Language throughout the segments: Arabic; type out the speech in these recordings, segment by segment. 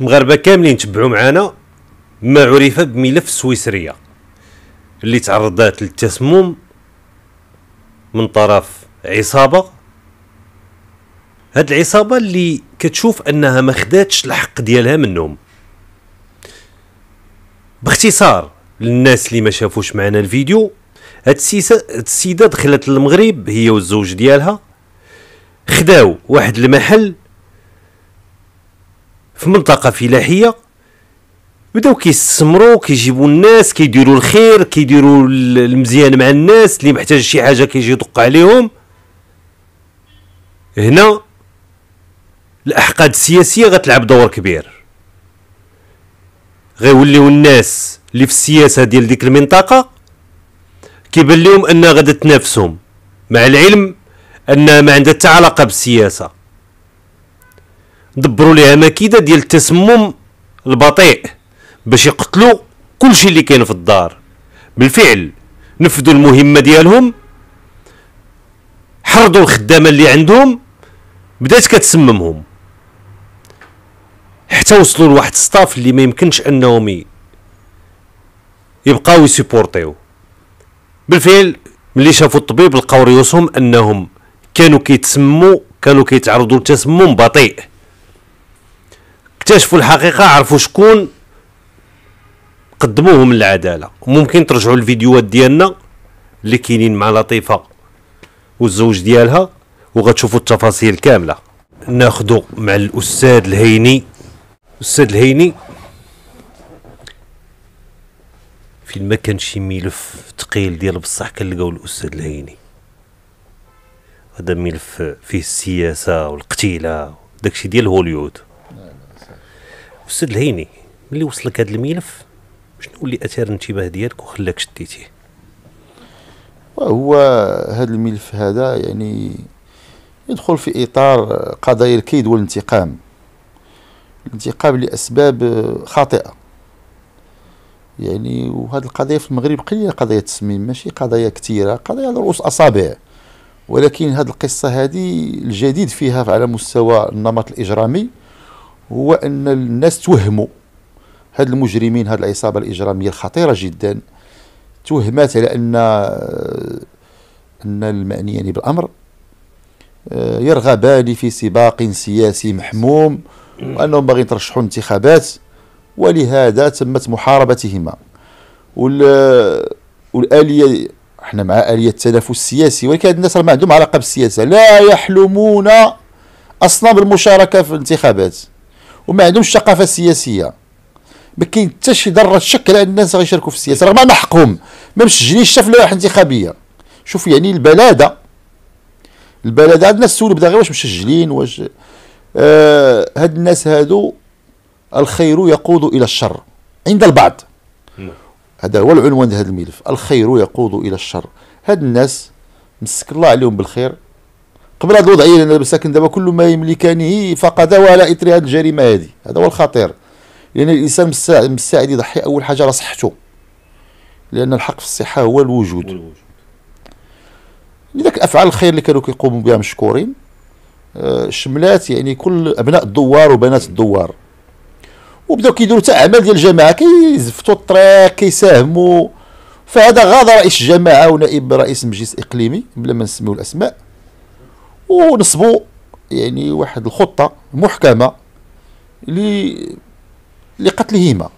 المغاربه كاملين تبعوا معنا ما عرف بملف سويسريه اللي تعرضت للتسمم من طرف عصابه هاد العصابه اللي كتشوف انها ما خداتش الحق ديالها منهم باختصار للناس اللي ما شافوش معنا الفيديو هاد السيده دخلت للمغرب هي والزوج ديالها خداو واحد المحل في منطقه فلاحيه بداو كيستثمروا كيجيبوا الناس كيديروا الخير كيديروا المزيان مع الناس اللي محتاج شي حاجه كيجي يدق عليهم هنا الاحقاد السياسيه غتلعب دور كبير غيوليو الناس اللي في السياسه ديال ديك المنطقه كيبان لهم ان غادي تنافسهم مع العلم ان ما عندها حتى علاقه بالسياسه دبروا ليها مكيده ديال التسمم البطيء باش يقتلوا كلشي اللي كاين في الدار بالفعل نفذوا المهمه ديالهم حرضوا الخدامه اللي عندهم بدات كتسممهم حتى وصلوا لواحد ستاف اللي ما يمكنش انهم يبقاو يسيبورتيو بالفعل ملي شافوا الطبيب لقاو ريوسهم انهم كانوا كيتسموا كانوا كيتعرضوا لتسمم بطيء اكتشفوا الحقيقه عرفوا شكون قدموهم للعداله ممكن ترجعوا الفيديوهات ديالنا اللي كاينين مع لطيفه والزوج ديالها وغتشوفوا التفاصيل كامله ناخدو مع الاستاذ الهيني الاستاذ الهيني فين ما كان شي ملف ثقيل ديال بصح كنلقاو الاستاذ الهيني هذا ملف فيه السياسه والقتيله داكشي ديال هوليود استاذ الهيني ملي وصلك هذا الملف شنو اللي اثار الانتباه ديالك وخلاك شديتيه هو هذا الملف هذا يعني يدخل في اطار قضايا الكيد والانتقام الانتقام لاسباب خاطئه يعني وهذه القضايا في المغرب قليله قضايا التسميم ماشي قضايا كثيره قضايا على رؤوس اصابع ولكن هذه القصه هذه الجديد فيها على مستوى النمط الاجرامي هو ان الناس توهموا هاد المجرمين هاد العصابه الاجراميه الخطيره جدا توهمات على ان ان المعنيين بالامر آه، يرغبان في سباق سياسي محموم وانهم باغيين يترشحوا انتخابات ولهذا تمت محاربتهما والاليه احنا مع اليه التنافس السياسي ولكن هاد الناس ما عندهم علاقه بالسياسه لا يحلمون اصلا بالمشاركه في الانتخابات وما عندهمش ثقافه سياسيه ما كاين حتى شي ذره شك على ان الناس غيشاركوا في السياسه رغم ان حقهم ما مسجلينش حتى في لوائح انتخابيه شوف يعني البلاده البلاده هاد الناس سولوا بدا غير واش مسجلين واش آه هاد الناس هادو الخير يقود الى الشر عند البعض هذا هو العنوان ديال هذا الملف الخير يقود الى الشر هاد الناس مسك الله عليهم بالخير قبل هذا الوضعيه لان دابا ساكن دابا كل ما يملكانه فقد وعلى اثر هذه الجريمه هذه هذا هو الخطير لان الانسان مستعد يضحي اول حاجه على صحته لان الحق في الصحه هو الوجود, الوجود. لذلك الافعال الخير اللي كانوا كيقوموا بها مشكورين آه، شملات يعني كل ابناء الدوار وبنات الدوار وبداو كيديروا حتى اعمال ديال الجماعه كيزفتوا الطريق كيساهموا فهذا غاض رئيس الجماعه ونائب رئيس مجلس اقليمي بلا ما نسميو الاسماء ونصبوا يعني واحد الخطه محكمه لقتلهما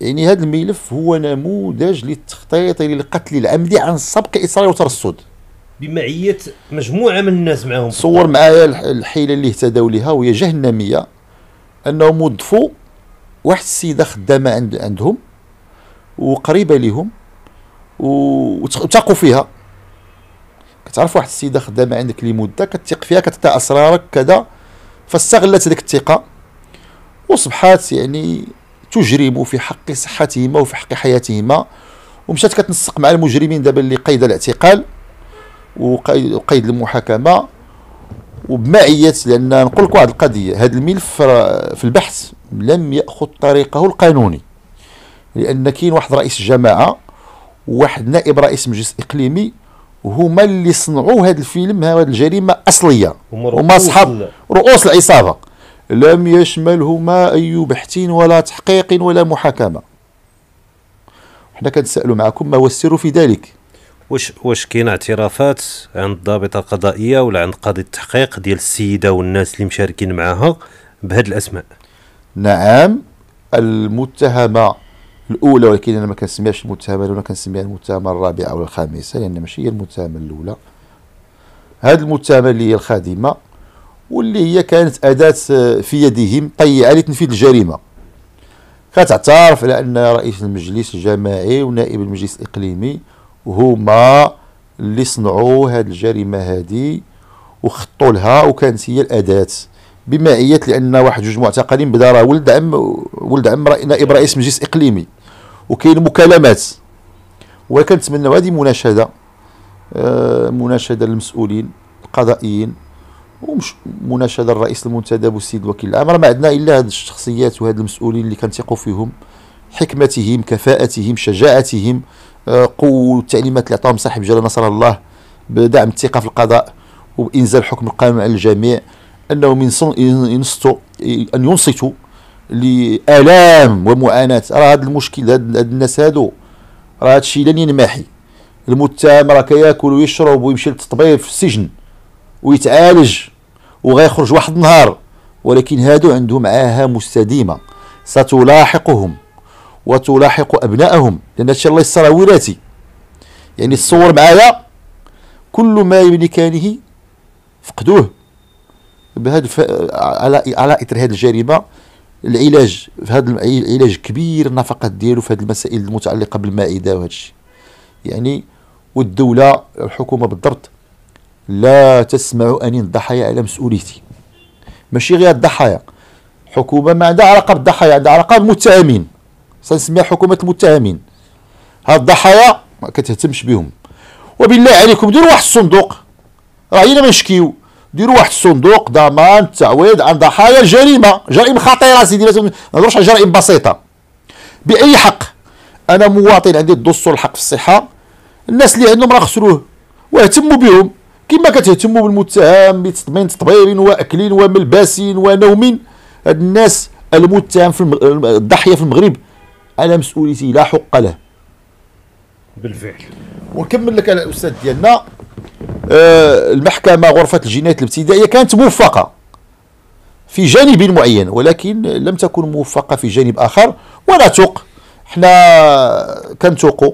يعني هذا الملف هو نموذج للتخطيط للقتل العمدي عن سبق اصرار وترصد بمعيه مجموعه من الناس معهم صور معايا الحيله اللي اهتدوا لها وهي جهنميه انهم وظفوا واحد السيده خدامه عند عندهم وقريبه لهم وتقوا فيها كتعرف واحد السيده خدامه عندك لمده كتثق فيها كتعطي اسرارك كذا فاستغلت ديك الثقه وصبحات يعني تجرم في حق صحتهما وفي حق حياتهما ومشات كتنسق مع المجرمين دابا اللي قيد الاعتقال وقيد, وقيد المحاكمه وبمعيه لان نقول لك واحد القضيه هذا الملف في البحث لم ياخذ طريقه القانوني لان كاين واحد رئيس جماعه وواحد نائب رئيس مجلس اقليمي هما اللي صنعوا هذا الفيلم هذه الجريمه اصليه هما اصحاب رؤوس العصابه لم يشملهما اي بحث ولا تحقيق ولا محاكمه حنا كنسالوا معكم ما هو السر في ذلك واش واش كاين اعترافات عند الضابطه القضائيه ولا عند قاضي التحقيق ديال السيده والناس اللي مشاركين معاها بهذه الاسماء نعم المتهمه الاولى ولكن انا ما كنسميهاش المتهمه الاولى كنسميها المتهمه الرابعه ولا الخامسه لان يعني ماشي هي المتهمه الاولى هذه المتهمه اللي هي الخادمه واللي هي كانت اداه في يدهم طيعه لتنفيذ الجريمه كتعترف على ان رئيس المجلس الجماعي ونائب المجلس الاقليمي هما اللي صنعوا هاد الجريمه هادي وخطوا لها وكانت هي الاداه بمعيه لان واحد جوج معتقلين بدا راه ولد عم ولد عم نائب رئيس مجلس اقليمي وكاين مكالمات وكنتمناو هذه مناشده آه، مناشده للمسؤولين القضائيين ومناشده الرئيس المنتدب والسيد الوكيل العام ما عندنا الا هاد الشخصيات وهاد المسؤولين اللي كنثقوا فيهم حكمتهم كفاءتهم شجاعتهم آه، قوه التعليمات اللي عطاهم صاحب جلاله نصر الله بدعم الثقه في القضاء وبانزال حكم القانون على الجميع انهم ينصتوا ان ينصتوا لالام ومعاناه راه هذا المشكل هاد الناس هادو راه هادشي لن ينمحي المتهم راه كياكل ويشرب ويمشي للطبيب في السجن ويتعالج وغيخرج واحد النهار ولكن هادو عندهم عاهه مستديمه ستلاحقهم وتلاحق ابنائهم لان هادشي الله يسر ولاتي يعني تصور معايا كل ما بامكانه فقدوه بهذا على على اثر هذه الجريمه العلاج في هذا العلاج كبير النفقات ديالو في هذه المسائل المتعلقه بالمائده وهذا الشيء يعني والدوله الحكومه بالضبط لا تسمع انين الضحايا على مسؤوليتي ماشي غير الضحايا حكومه ما عندها علاقه بالضحايا عندها علاقه بالمتهمين سنسميها حكومه المتهمين هاد الضحايا ما كتهتمش بهم وبالله عليكم ديروا واحد الصندوق راه عينا ما نشكيو ديروا واحد الصندوق ضمان تعويض عن ضحايا الجريمه جرائم خطيره سيدي ما نهضروش على جرائم بسيطه باي حق انا مواطن عندي الدستور الحق في الصحه الناس اللي عندهم راه خسروه واهتموا بهم كما كتهتموا بالمتهم بتطمين تطبيب واكلين وملباسين ونوم هاد الناس المتهم في الضحيه في المغرب على مسؤوليتي لا حق له بالفعل ونكمل لك الاستاذ ديالنا آه، المحكمة غرفة الجنايات الابتدائية كانت موفقة في جانب معين ولكن لم تكن موفقة في جانب آخر ونتوق حنا كنتوقوا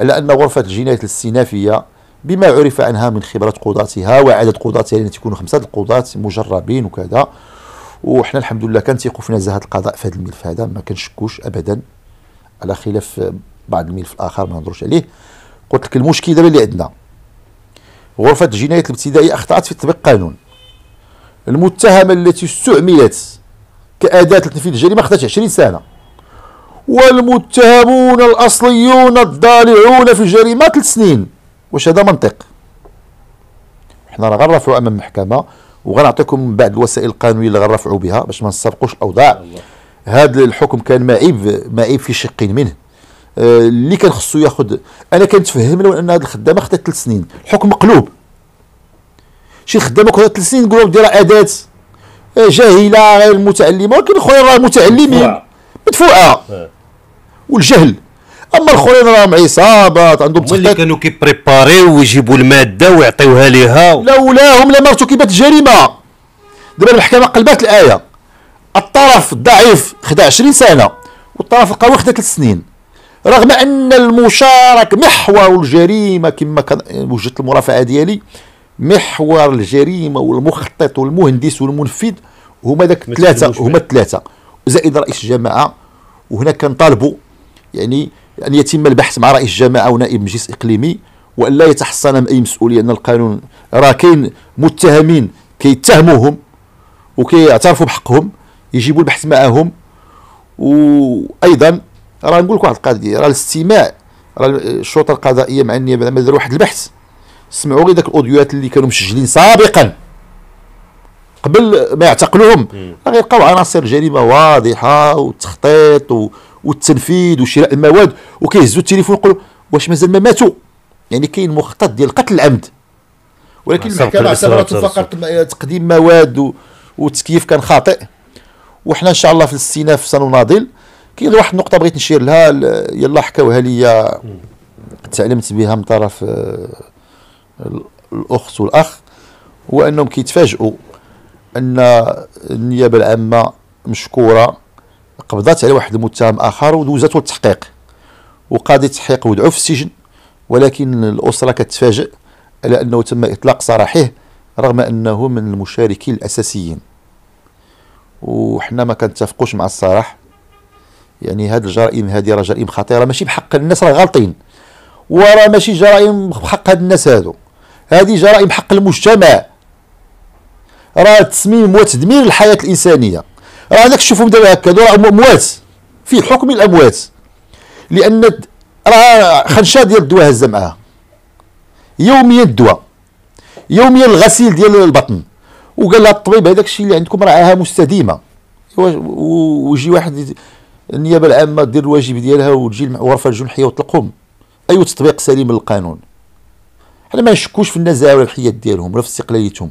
على أن غرفة الجنايات الاستئنافية بما عرف عنها من خبرة قضاتها وعدد قضاتها لأن تكون خمسة القضاة مجربين وكذا وحنا الحمد لله كنتيقوا في نزاهة القضاء في هذا الملف هذا ما كنشكوش أبدا على خلاف بعض الملف الآخر ما نهضروش عليه قلت لك المشكلة اللي عندنا غرفة الجنايات الابتدائية أخطأت في تطبيق القانون المتهمة التي استعملت كأداة لتنفيذ الجريمة أخذت 20 سنة والمتهمون الأصليون الضالعون في الجريمة ثلاث سنين واش هذا منطق حنا راه غنرفعوا أمام المحكمة وغنعطيكم من بعد الوسائل القانونية اللي غنرفعوا بها باش ما نستبقوش الأوضاع هذا الحكم كان معيب معيب في شقين منه آه، اللي كان خصو ياخذ انا كنتفهم لو ان هذه الخدامه خدات ثلاث سنين الحكم مقلوب شي خدامه خدات ثلاث سنين نقولوا ديرها اداه آه، جاهله غير متعلمه ولكن الاخرين راه متعلمين مدفوعه آه. والجهل اما الاخرين راهم عصابات عندهم تخطيط اللي كانوا كيبريباريو ويجيبوا الماده ويعطيوها ليها لولاهم لما ارتكبت الجريمه دابا المحكمه قلبات الايه الطرف الضعيف خدا 20 سنه والطرف القوي خدا 3 سنين رغم ان المشارك محور الجريمه كما كان المرافعه ديالي محور الجريمه والمخطط والمهندس والمنفذ هما داك الثلاثه هما الثلاثه زائد رئيس الجماعه وهنا كنطالبوا يعني ان يتم البحث مع رئيس الجماعه ونائب مجلس اقليمي وان لا يتحصن من اي مسؤوليه ان القانون راه كاين متهمين كيتهموهم وكيعترفوا بحقهم يجيبوا البحث معاهم وايضا راه نقول لك واحد القضيه راه الاستماع راه الشرطه القضائيه مع النيابه العامه داروا واحد البحث سمعوا غير ذاك الاوديوات اللي كانوا مسجلين سابقا قبل ما يعتقلوهم راه غيلقاو عناصر الجريمه واضحه والتخطيط والتنفيذ وشراء المواد وكيهزوا التليفون يقولوا واش مازال ما ماتوا يعني كاين مخطط ديال قتل العمد ولكن المحكمه اعتبرته فقط تقديم مواد وتكييف والتكييف كان خاطئ وحنا ان شاء الله في الاستئناف سنناضل كاين واحد النقطه بغيت نشير لها يلا حكاوها لي تعلمت بها من طرف آه، الاخت والاخ هو انهم كيتفاجئوا ان النيابه العامه مشكوره قبضات على واحد المتهم اخر ودوزته التحقيق وقاضي التحقيق ودعوه في السجن ولكن الاسره كتفاجئ على انه تم اطلاق سراحه رغم انه من المشاركين الاساسيين وحنا ما كنتفقوش مع الصراح يعني هاد الجرائم هادي راه جرائم خطيره ماشي بحق الناس راه غالطين وراه ماشي جرائم بحق هاد الناس هادو هادي جرائم حق المجتمع راه تسميم وتدمير الحياه الانسانيه راه هذاك تشوفهم دابا هكذا راه اموات في حكم الاموات لان راه خنشه ديال الدواء هزه معاها يوميا الدواء يوميا الغسيل ديال البطن وقال لها الطبيب هذاك الشيء اللي عندكم راه مستديمه ويجي واحد النيابه العامه دير الواجب ديالها وتجي غرفه الجنحيه وتطلقهم اي أيوة تطبيق سليم للقانون حنا ما نشكوش في النزاهه ولا الحياد ديالهم ولا في استقلاليتهم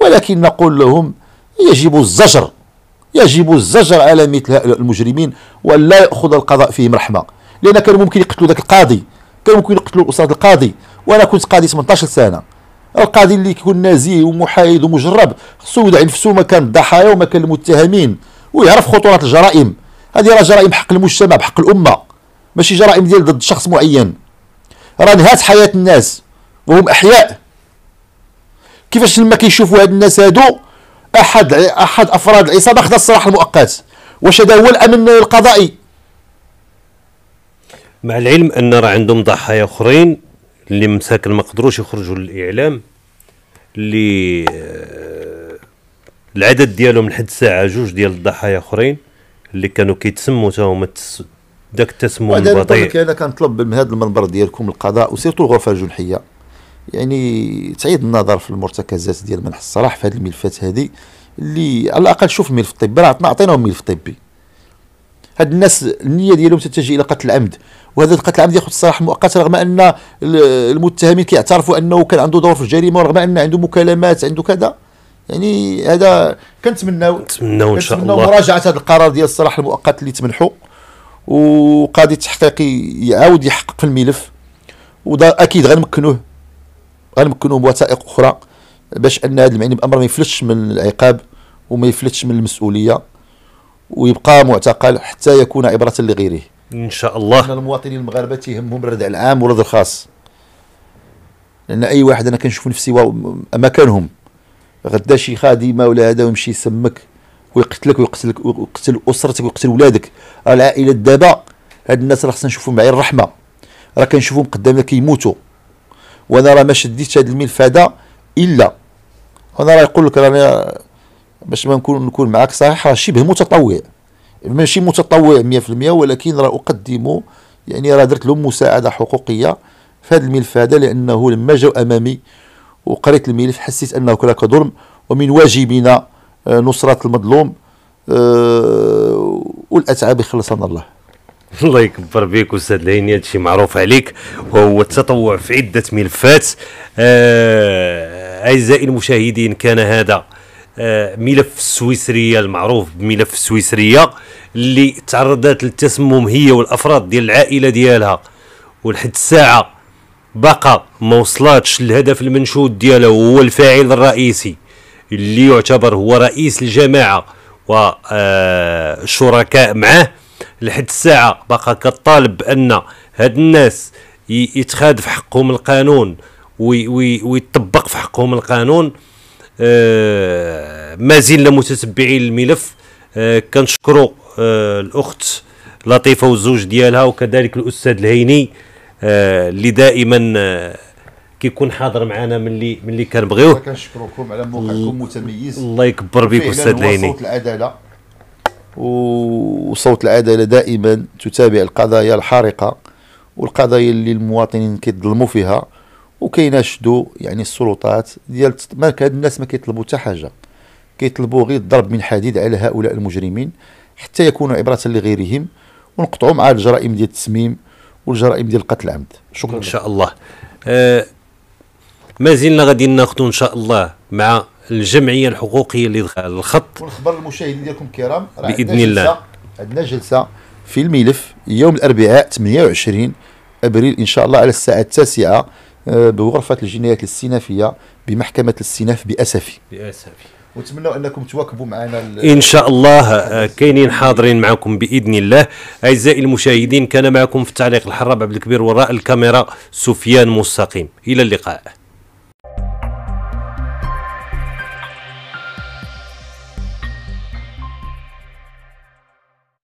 ولكن نقول لهم يجب الزجر يجب الزجر على مثل المجرمين ولا ياخذ القضاء فيهم رحمه لان كان ممكن يقتلوا ذاك القاضي كان ممكن يقتلوا اسره القاضي وانا كنت قاضي 18 سنه القاضي اللي يكون نزيه ومحايد ومجرب خصو يدعي نفسه مكان الضحايا ومكان المتهمين ويعرف خطوره الجرائم هذه راه جرائم حق المجتمع بحق الامه ماشي جرائم ديال ضد شخص معين راه نهات حياه الناس وهم احياء كيفاش لما كيشوفوا هاد الناس هادو احد احد افراد العصابه خدا الصلاح المؤقت واش هذا هو الامن القضائي مع العلم ان راه عندهم ضحايا اخرين اللي مساكن ما قدروش يخرجوا للاعلام اللي آه، العدد ديالهم لحد الساعه جوج ديال الضحايا اخرين اللي كانوا كيتسموا تا هما داك التسمم البطيء انا كنطلب من هذا المنبر ديالكم القضاء وسيرتو الغرفه الجنحيه يعني تعيد النظر في المرتكزات ديال منح الصلاح في هذه الملفات هذه اللي على الاقل شوف ملف طبي راه عطنا عطيناهم ملف طبي هاد الناس النيه ديالهم تتجه الى قتل العمد وهذا قتل العمد ياخذ الصلاح مؤقت رغم ان المتهمين كيعترفوا انه كان عنده دور في الجريمه ورغم ان عنده مكالمات عنده كذا يعني هذا كنتمناو نتمناو ان شاء الله مراجعه هذا القرار ديال الصلاح المؤقت اللي تمنحوا وقاضي التحقيقي يعاود يحقق في الملف واكيد غنمكنوه غنمكنوه بوثائق اخرى باش ان هذا المعني بامر ما يفلتش من العقاب وما يفلتش من المسؤوليه ويبقى معتقل حتى يكون عبره لغيره ان شاء الله المواطنين المغاربه تيهمهم الردع العام والردع الخاص لان اي واحد انا كنشوف نفسي مكانهم غدا شي خادمه ولا هذا ويمشي يسمك ويقتلك ويقتلك ويقتل اسرتك ويقتل ولادك العائله دابا هاد الناس راه خصنا نشوفهم بعين الرحمه راه كنشوفهم قدامنا كيموتوا وانا راه ما شديتش هذا الملف هذا الا انا راه يقول لك راه باش ما نكون نكون معاك صحيح راه شبه متطوع ماشي متطوع 100% ولكن راه اقدم يعني راه درت لهم مساعده حقوقيه في هذا الملف هذا لانه لما جاو امامي وقريت الملف حسيت انه هناك ظلم ومن واجبنا آه، نصرة المظلوم آه، والاتعاب يخلصنا الله الله يكبر بك استاذ هذا الشيء معروف عليك وهو التطوع في عده ملفات آه، اعزائي آه المشاهدين كان هذا ملف السويسريه المعروف بملف السويسريه اللي تعرضت للتسمم هي والافراد ديال العائله ديالها ولحد الساعه باقا ما وصلاتش للهدف المنشود ديالها هو الفاعل الرئيسي اللي يعتبر هو رئيس الجماعه وشركاء آه، معه لحد الساعه باقا كطالب بان هاد الناس يتخاد في حقهم القانون ويطبق في حقهم القانون ما زلنا متتبعين الملف آه، كنشكرو كنشكروا آه، الاخت لطيفه والزوج ديالها وكذلك الاستاذ الهيني اللي آه، دائما آه، كيكون حاضر معنا ملي ملي كنبغيوه كنشكركم على موقعكم المتميز الله يكبر بك استاذ العيني صوت العداله وصوت العداله دائما تتابع القضايا الحارقه والقضايا اللي المواطنين كيظلموا فيها وكيناشدوا يعني السلطات ديال ما كان الناس ما كيطلبوا حتى حاجه كيطلبوا غير الضرب من حديد على هؤلاء المجرمين حتى يكونوا عبره لغيرهم ونقطعوا مع الجرائم ديال التسميم والجرائم ديال قتل العمد شكرا ان شاء الله آه ما زلنا غادي ناخذ ان شاء الله مع الجمعيه الحقوقيه دخل الخط ونخبر المشاهدين ديالكم الكرام باذن الله عندنا جلسه في الملف يوم الاربعاء 28 ابريل ان شاء الله على الساعه التاسعه آه، بغرفه الجنايات الاستئنافيه بمحكمه الاستئناف باسفي باسفي ونتمنى انكم تواكبوا معنا ان شاء الله آه، كاينين حاضرين معكم باذن الله اعزائي المشاهدين كان معكم في التعليق الحراب عبد الكبير وراء الكاميرا سفيان مستقيم الى اللقاء